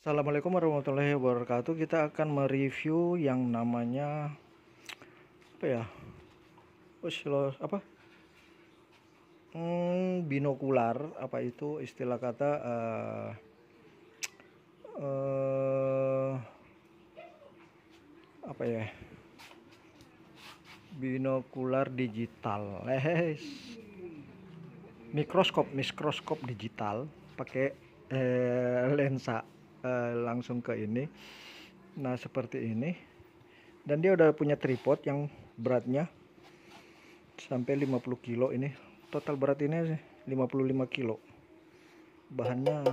Assalamualaikum warahmatullahi wabarakatuh. Kita akan mereview yang namanya apa ya? Oslo apa? Hmm, binokular apa itu istilah kata uh, uh, apa ya? Binokular digital. Eh, mikroskop, mikroskop digital pakai eh, lensa uh, langsung ke ini nah seperti ini dan dia udah punya tripod yang beratnya sampai 50 kilo ini total berat ini 55 kilo bahannya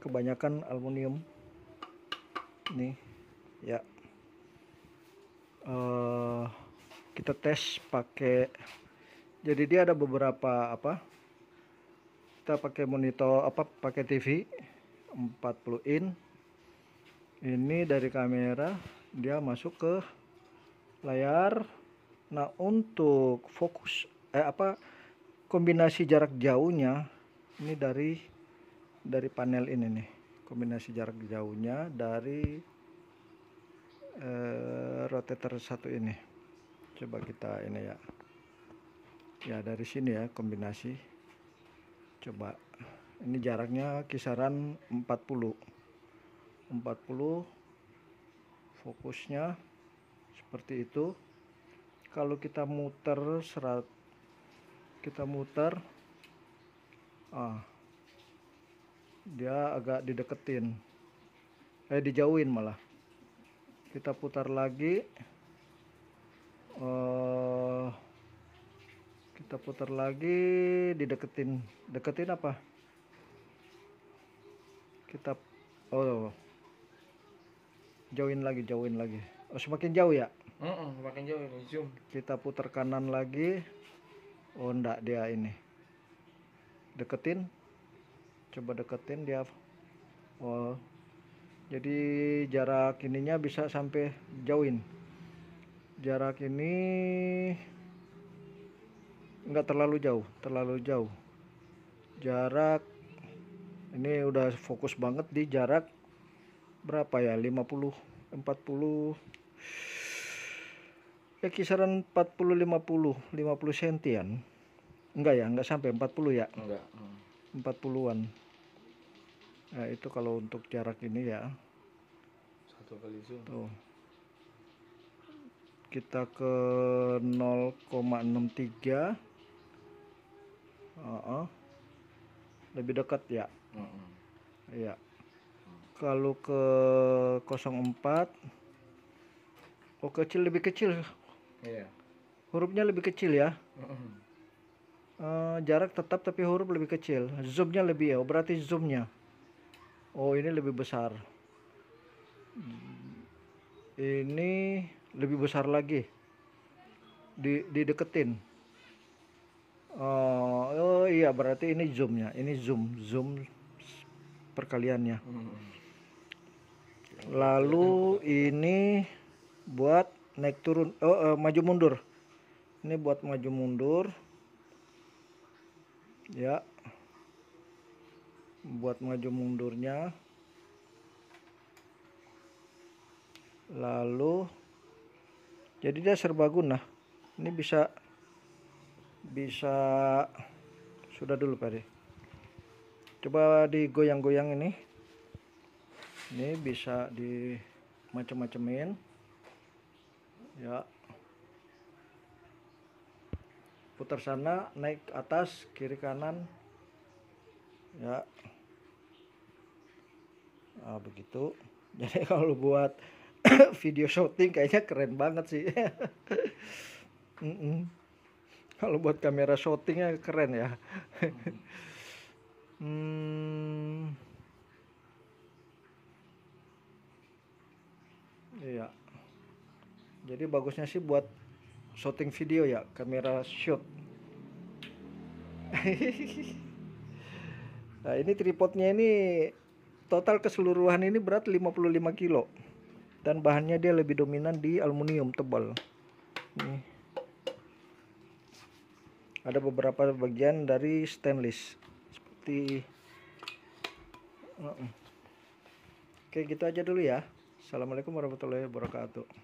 kebanyakan aluminium nih ya uh, kita tes pakai jadi dia ada beberapa apa kita pakai monitor apa pakai TV 40 in ini dari kamera dia masuk ke layar nah untuk fokus eh apa kombinasi jarak jauhnya ini dari dari panel ini nih kombinasi jarak jauhnya dari eh, rotator satu ini coba kita ini ya ya dari sini ya kombinasi coba ini jaraknya kisaran 40 40 fokusnya seperti itu kalau kita muter serat kita muter ah dia agak dideketin eh dijauhin malah kita putar lagi uh, kita putar lagi dideketin deketin apa kita oh jauhin lagi jauhin lagi oh semakin jauh ya uh -uh, semakin jauh ini zoom kita putar kanan lagi oh enggak dia ini deketin coba deketin dia oh jadi jarak ininya bisa sampai jauhin jarak ini enggak terlalu jauh terlalu jauh jarak ini udah fokus banget di jarak berapa ya 50 40 ya kisaran 40 50 50 sentian enggak ya enggak sampai 40 ya enggak 40-an nah itu kalau untuk jarak ini ya satu kali zoom tuh kita ke 0,63 uh -uh. lebih dekat ya hmm. kalau ke 04 oh kecil lebih kecil iya. hurufnya lebih kecil ya hmm. e, jarak tetap tapi huruf lebih kecil zoomnya lebih ya oh, berarti zoomnya oh ini lebih besar ini lebih besar lagi di dideketin oh, oh iya berarti ini zoomnya ini zoom zoom perkaliannya hmm. lalu ini buat naik turun oh, eh, maju mundur ini buat maju mundur ya buat maju mundurnya lalu jadi dia serbaguna ini bisa bisa sudah dulu Pak deh coba digoyang-goyang ini ini bisa di macam-macamin ya putar sana naik ke atas kiri kanan ya nah, begitu jadi kalau buat video shooting kayaknya keren banget sih mm -mm. kalau buat kamera shootingnya keren ya mm. bagusnya sih buat shooting video ya kamera shoot nah ini tripodnya ini total keseluruhan ini berat 55 kilo dan bahannya dia lebih dominan di aluminium tebal nih ada beberapa bagian dari stainless seperti uh-uh. oke gitu aja dulu ya Assalamualaikum warahmatullahi wabarakatuh